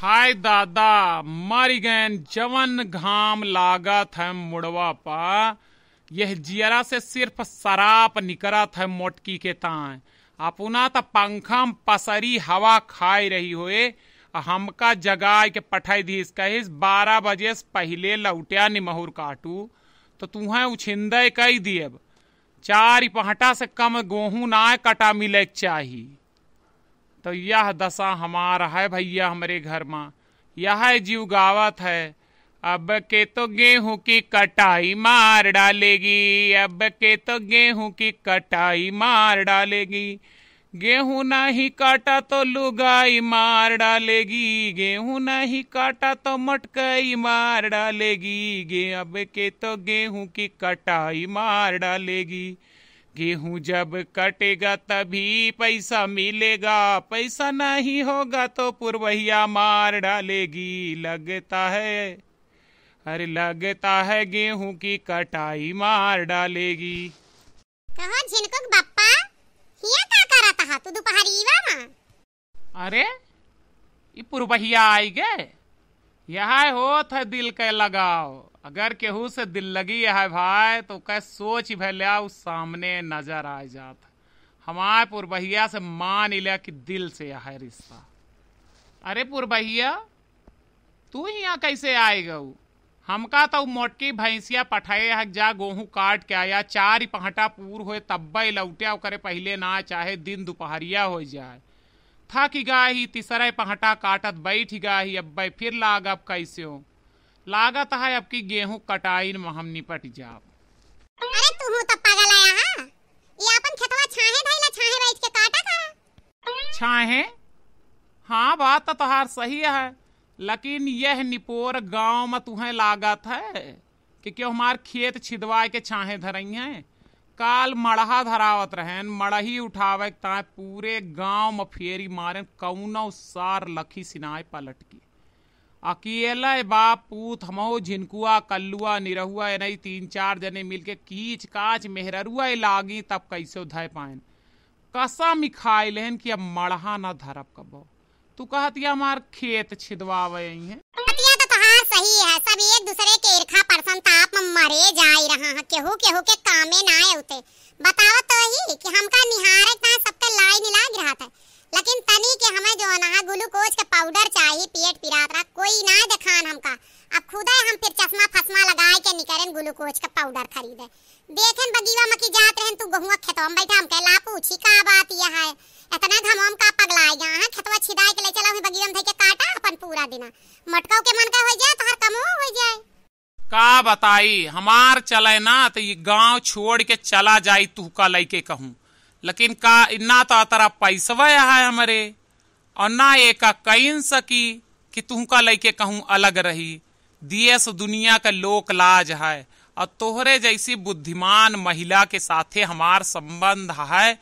हाय दादा मारी गैन जवन घाम लागत है मुड़वा पा यह जियरा से सिर्फ शराप निकरत है मोटकी के ताय अपना त पंखा में पसरी हवा खाए रही होए हमका जगाए के पठाई दीस कहिस बारह बजे से पहले लौटिया निमहूर काटू तो तुहें उछिंद कई दिए चार पहटा से कम गोहू ना कटा मिले चाहिए तो यह दशा हमार है भैया हमारे घर में यह जीव गावत है अब के तो गेहूं की कटाई मार डालेगी अब के तो गेहूं की कटाई मार डालेगी गेहूं नहीं काटा तो लुगाई मार डालेगी गेहूं नहीं काटा तो मटकाई मार डालेगी गे अब के तो गेहूं की कटाई मार डालेगी गेहूं जब कटेगा तभी पैसा मिलेगा पैसा नहीं होगा तो पुरवैया मार डालेगी लगता है अरे लगता है गेहूं की कटाई मार डालेगी कहो झिनकुक बप्पा हिया का करत था तू दोपहरी अरे ये पुरवैया आई गए यहाँ होत है दिल के लगाव अगर केहू से दिल लगी है भाई तो कह सोच भैया उस सामने नजर आ जात हमारे पुरबहिया से मान लिया कि दिल से यह रिश्ता अरे पुरबहिया तू यहाँ कैसे गऊ हमका तो मोटकी भैंसिया पठाए हक जा गोहू काट के आया चार पहाटा पूर हो तब्बा लौटिया करे पहले ना चाहे दिन दोपहरिया हो जाए थकिगाहि तिसरय पहटा काटत बैठिगाहि अब्बै फिर लागब कैस्यो लागत है अबकी गेहूं कटाइन में हम निपट अरे तो पागल है अब ये अपन खेतवा छाहे धैला छाहे बैठ के काटा छाहे हाँ बात तो तुहार सही है लेकिन यह निपोर गांव में तुहे लागत है कि क्यों हमार खेत छिदवा के छाहे धरई हैं काल मड़हा धरावत रहन मड़ही उठावे ता पूरे गांव में फेरी मारन कौनो सार लखी सिनाय पलट की अकेला बाप पूत हमो झिनकुआ कल्लुआ निरहुआ नहीं तीन चार जने मिलके कीच काच मेहरुआ लागी तब कैसे धय पायन कसा मिखाई लेन कि अब मड़हा ना धरब कबो तू कहती हमार खेत छिदवावे हैं तो सही है सब एक दूसरे के इरखा परसन ताप मरे जाई रहा केहू केहू के कामे ना कि हमका निहारत ना सबके लाई निलाज रहा था लेकिन तनी के हमें जो ना ग्लूकोज का पाउडर चाहिए पेट पिरात रहा कोई ना देखान हमका अब खुद हम फिर चश्मा फसमा लगाए के निकरन ग्लूकोज का पाउडर खरीदे देखन बगीवा मकी जात रहन तू गहुआ खेतवा में बैठा हम कह ला पूछी का बात यह है इतना धमम का पगला जा हां खेतवा छिदाई के ले चला हूं बगीवा में धई के काटा अपन पूरा दिना मटकाओ के मन का हो जाए तो हर कमो हो जाए का बताई हमार चले ना तो ये गांव छोड़ के चला जाय तू का लैके कहूँ लेकिन का ना तो तरा पैसवा है हमारे और ना एक कहीं सकी कि तू का लैके कहूँ अलग रही दिए सो दुनिया का लोक लाज है और तोहरे जैसी बुद्धिमान महिला के साथे हमार संबंध है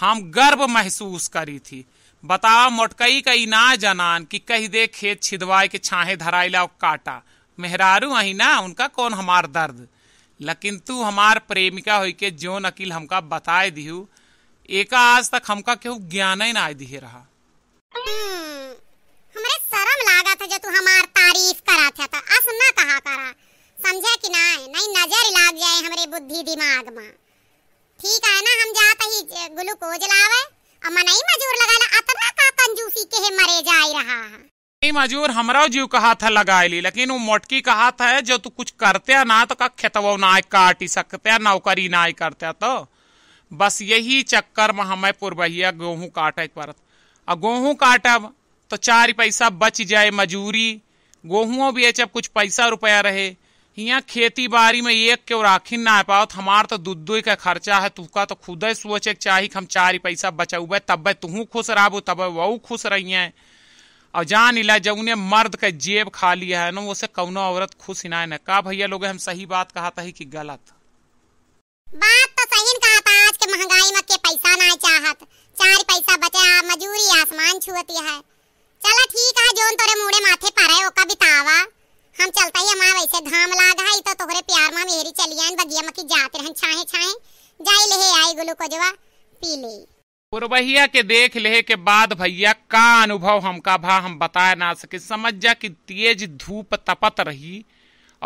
हम गर्व महसूस करी थी बताओ मोटकई का इना जनान कि कही दे खेत छिदवाए के छाहे धराइला और काटा मेहरारू आही ना उनका कौन हमार दर्द लेकिन तू हमार प्रेमिका हो के जोन हमका बताए दिहू एक आज तक हमका केहू ज्ञान ही ना दिए रहा हम्म, हमरे शर्म लागा था जो तू हमार तारीफ करा था तो, अस ना कहा करा समझे कि ना नहीं नजर लाग जाए हमरे बुद्धि दिमाग में ठीक है ना हम जात ही ग्लूकोज लावे मजूर अतना का कंजूसी के मरे जाई रहा मजूर हमारा जीव कहा था ली लेकिन वो मोटकी कहा था जो तू कुछ करते ना तो का खेतवो ना काट ही सकते नौकरी ना करते तो बस यही चक्कर में हमें पुरबहिया एक काटे पड़त आ काट काटब तो चार पैसा बच जाए मजूरी गेहूँ बेचब कुछ पैसा रुपया रहे यहाँ खेती बाड़ी में एक के राखी ना पाओ तो हमार तो दूध दुई का खर्चा है तुका तो खुद सोचे चाहे हम चार पैसा बचाऊ तब तुहू खुश रहू तब वह खुश रही है और जान इला जब उन्हें मर्द का जेब खा लिया है ना उसे कौनो औरत खुश ही ना कहा भैया लोग हम सही बात कहा था कि गलत बात तो सही कहा था आज के महंगाई में के पैसा ना चाहत चार पैसा बचे आ हाँ, मजूरी आसमान छुअती है चला ठीक है जोन तोरे मुड़े माथे पर है ओका बितावा हम चलता ही हमारा वैसे धाम लाग है तो तोरे प्यार में मेरी चली चलियान बगिया में की जाते रहन छाए छाए जाई ले आई गुलू को जवा पी ले पुरवैया के देख ले के बाद भैया का अनुभव हमका भा हम बता ना सके समझ जा कि तेज धूप तपत रही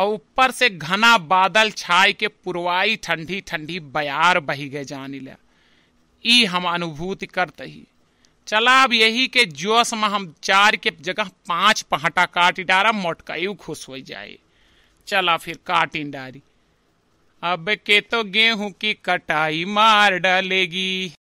और ऊपर से घना बादल छाई के पुरवाई ठंडी ठंडी बयार बही गए जानी ला ई हम अनुभूति करते ही चला अब यही के जोश में हम चार के जगह पांच पहाटा काटी डारा मोटकायु खुश हो जाए चला फिर काटी डारी अब के तो गेहूं की कटाई मार डालेगी